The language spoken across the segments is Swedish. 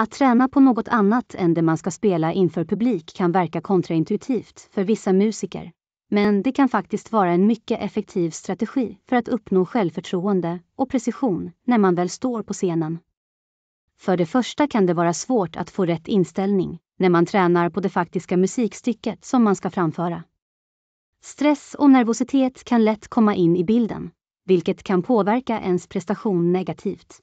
Att träna på något annat än det man ska spela inför publik kan verka kontraintuitivt för vissa musiker. Men det kan faktiskt vara en mycket effektiv strategi för att uppnå självförtroende och precision när man väl står på scenen. För det första kan det vara svårt att få rätt inställning när man tränar på det faktiska musikstycket som man ska framföra. Stress och nervositet kan lätt komma in i bilden, vilket kan påverka ens prestation negativt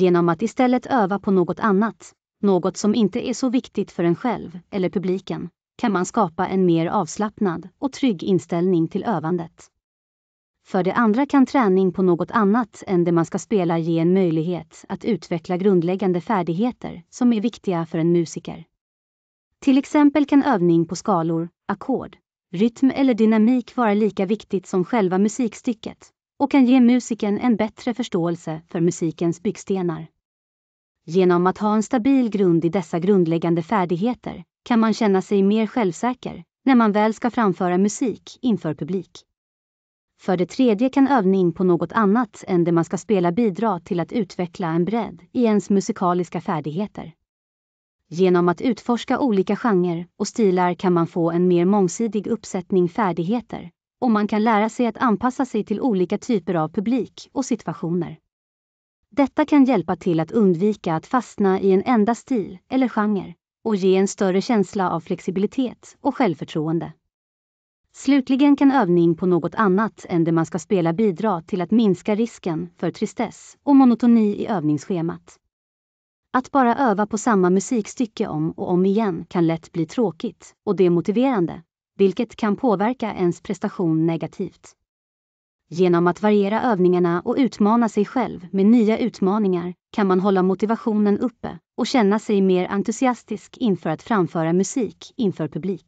genom att istället öva på något annat, något som inte är så viktigt för en själv eller publiken, kan man skapa en mer avslappnad och trygg inställning till övandet. För det andra kan träning på något annat än det man ska spela ge en möjlighet att utveckla grundläggande färdigheter som är viktiga för en musiker. Till exempel kan övning på skalor, ackord, rytm eller dynamik vara lika viktigt som själva musikstycket, och kan ge musikern en bättre förståelse för musikens byggstenar. Genom att ha en stabil grund i dessa grundläggande färdigheter kan man känna sig mer självsäker när man väl ska framföra musik inför publik. För det tredje kan övning på något annat än det man ska spela bidra till att utveckla en bredd i ens musikaliska färdigheter. Genom att utforska olika genrer och stilar kan man få en mer mångsidig uppsättning färdigheter och man kan lära sig att anpassa sig till olika typer av publik och situationer. Detta kan hjälpa till att undvika att fastna i en enda stil eller genre och ge en större känsla av flexibilitet och självförtroende. Slutligen kan övning på något annat än det man ska spela bidra till att minska risken för tristess och monotoni i övningsschemat. Att bara öva på samma musikstycke om och om igen kan lätt bli tråkigt och demotiverande vilket kan påverka ens prestation negativt. Genom att variera övningarna och utmana sig själv med nya utmaningar kan man hålla motivationen uppe och känna sig mer entusiastisk inför att framföra musik inför publik.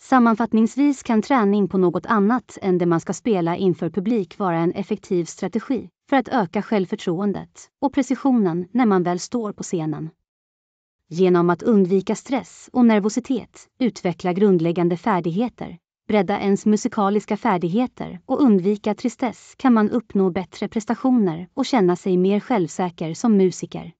Sammanfattningsvis kan träning på något annat än det man ska spela inför publik vara en effektiv strategi för att öka självförtroendet och precisionen när man väl står på scenen genom att undvika stress och nervositet, utveckla grundläggande färdigheter, bredda ens musikaliska färdigheter och undvika tristess kan man uppnå bättre prestationer och känna sig mer självsäker som musiker.